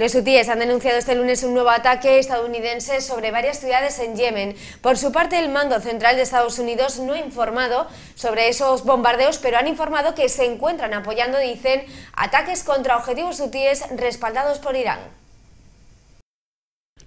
Los hutíes han denunciado este lunes un nuevo ataque estadounidense sobre varias ciudades en Yemen. Por su parte, el mando central de Estados Unidos no ha informado sobre esos bombardeos, pero han informado que se encuentran apoyando, dicen, ataques contra objetivos hutíes respaldados por Irán.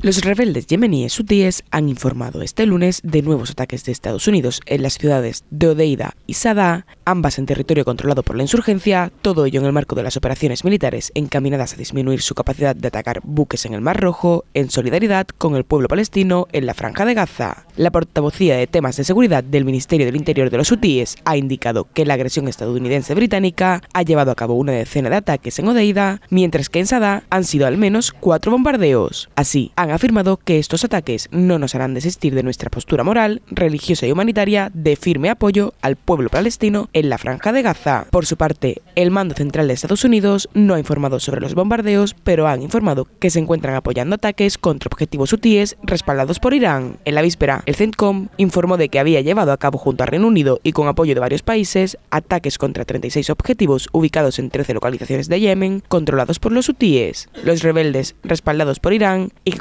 Los rebeldes yemeníes hutíes han informado este lunes de nuevos ataques de Estados Unidos en las ciudades de Odeida y Sadá, ambas en territorio controlado por la insurgencia, todo ello en el marco de las operaciones militares encaminadas a disminuir su capacidad de atacar buques en el Mar Rojo, en solidaridad con el pueblo palestino en la Franja de Gaza. La portavocía de temas de seguridad del Ministerio del Interior de los hutíes ha indicado que la agresión estadounidense británica ha llevado a cabo una decena de ataques en Odeida, mientras que en Sadá han sido al menos cuatro bombardeos. Así, afirmado que estos ataques no nos harán desistir de nuestra postura moral, religiosa y humanitaria de firme apoyo al pueblo palestino en la franja de Gaza. Por su parte, el mando central de Estados Unidos no ha informado sobre los bombardeos, pero han informado que se encuentran apoyando ataques contra objetivos hutíes respaldados por Irán. En la víspera, el CENTCOM informó de que había llevado a cabo junto a Reino Unido y con apoyo de varios países ataques contra 36 objetivos ubicados en 13 localizaciones de Yemen controlados por los hutíes. Los rebeldes respaldados por Irán y que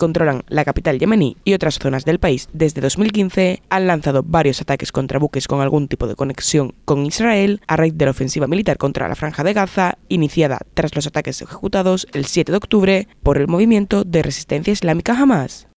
la capital yemení y otras zonas del país desde 2015, han lanzado varios ataques contra buques con algún tipo de conexión con Israel a raíz de la ofensiva militar contra la Franja de Gaza, iniciada tras los ataques ejecutados el 7 de octubre por el movimiento de resistencia islámica Hamas.